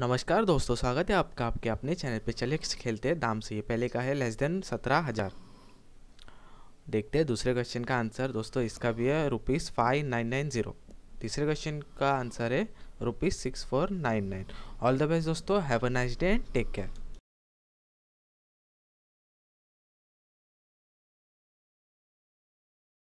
नमस्कार दोस्तों स्वागत है आपका आपके अपने चैनल पे चले खेलते हैं दाम से ये पहले का है लेस देन सत्रह हज़ार देखते हैं दूसरे क्वेश्चन का आंसर दोस्तों इसका भी है rupees five nine nine zero तीसरे क्वेश्चन का आंसर है rupees six four nine nine all the best दोस्तों have a nice day and take care